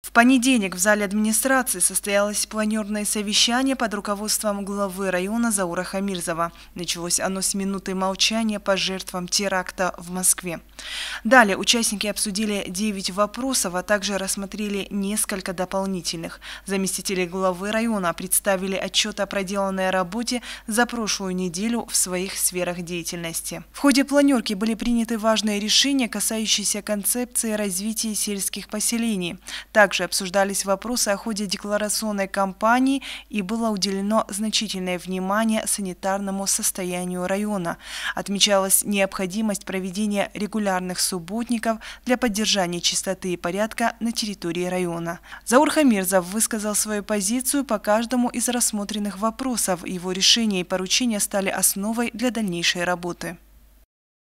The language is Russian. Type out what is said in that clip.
В понедельник в зале администрации состоялось планерное совещание под руководством главы района Заура Хамирзова. Началось оно с минуты молчания по жертвам теракта в Москве. Далее участники обсудили 9 вопросов, а также рассмотрели несколько дополнительных. Заместители главы района представили отчет о проделанной работе за прошлую неделю в своих сферах деятельности. В ходе планерки были приняты важные решения, касающиеся концепции развития сельских поселений. Также обсуждались вопросы о ходе декларационной кампании и было уделено значительное внимание санитарному состоянию района. Отмечалась необходимость проведения регулярных санитарных субботников для поддержания чистоты и порядка на территории района. Заур Хамирзов высказал свою позицию по каждому из рассмотренных вопросов. Его решения и поручения стали основой для дальнейшей работы.